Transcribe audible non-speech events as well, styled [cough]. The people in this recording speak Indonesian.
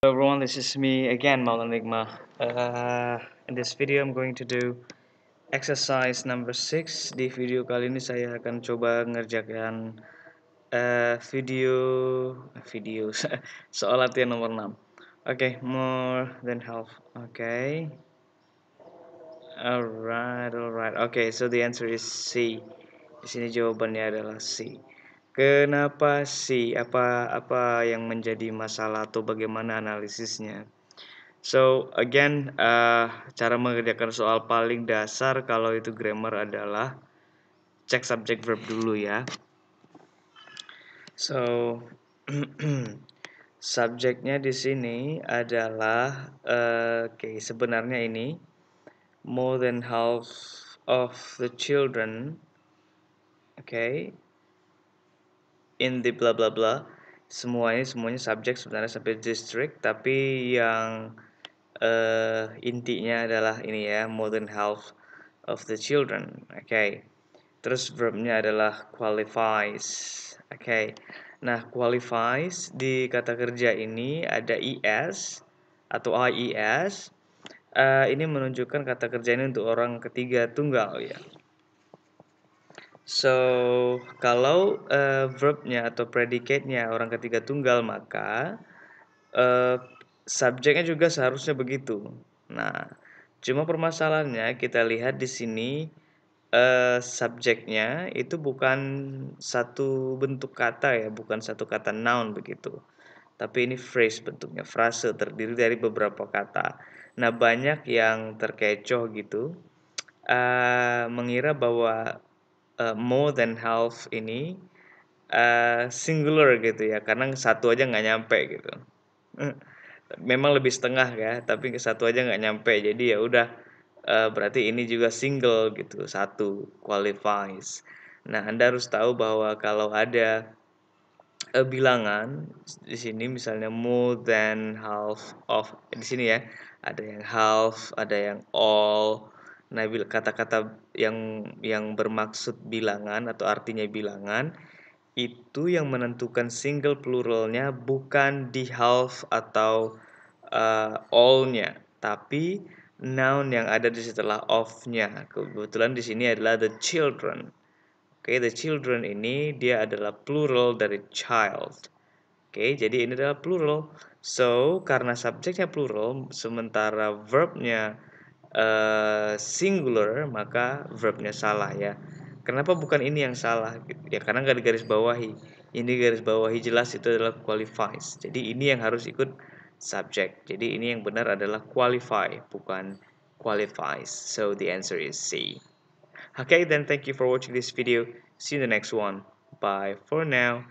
Hello everyone, this is me again, Maulan Nigma. Uh, in this video, I'm going to do exercise number six. Di video kali ini saya akan coba ngerjakan uh, video video [laughs] soal latihan nomor enam. Oke, okay, more than half. Oke. Okay. Alright, alright. Oke, okay, so the answer is C. Di sini jawabannya adalah C. Kenapa sih? Apa apa yang menjadi masalah atau bagaimana analisisnya? So again, uh, cara mengerjakan soal paling dasar kalau itu grammar adalah cek subject verb dulu ya. So [clears throat] subjeknya di sini adalah uh, oke okay, sebenarnya ini more than half of the children, oke okay, in the bla bla bla semuanya semuanya subjek sebenarnya sampai district tapi yang uh, intinya adalah ini ya modern health of the children oke okay. terus verbnya adalah qualifies oke okay. nah qualifies di kata kerja ini ada is e atau ies uh, eh, ini menunjukkan kata kerja ini untuk orang ketiga tunggal ya So, kalau uh, verbnya atau predikatnya orang ketiga tunggal, maka uh, subjeknya juga seharusnya begitu. Nah, cuma permasalahannya kita lihat di sini uh, subjeknya itu bukan satu bentuk kata ya, bukan satu kata noun begitu. Tapi ini phrase bentuknya, frase terdiri dari beberapa kata. Nah, banyak yang terkecoh gitu uh, mengira bahwa uh, more than half ini uh, singular gitu ya karena satu aja nggak nyampe gitu hmm. memang lebih setengah ya tapi satu aja nggak nyampe jadi ya udah uh, berarti ini juga single gitu satu qualifies nah anda harus tahu bahwa kalau ada uh, bilangan di sini misalnya more than half of di sini ya ada yang half ada yang all Nah, kata-kata yang yang bermaksud bilangan atau artinya bilangan itu yang menentukan single pluralnya bukan di half atau uh, all-nya, tapi noun yang ada di setelah of-nya. Kebetulan di sini adalah the children. Oke, okay, the children ini dia adalah plural dari child. Oke, okay, jadi ini adalah plural. So, karena subjeknya plural, sementara verbnya Eh, singular maka verbnya salah ya kenapa bukan ini yang salah ya karena nggak digaris bawahi ini garis bawahi jelas itu adalah qualifies jadi ini yang harus ikut subject jadi ini yang benar adalah qualify bukan qualifies so the answer is C okay then thank you for watching this video see you in the next one bye for now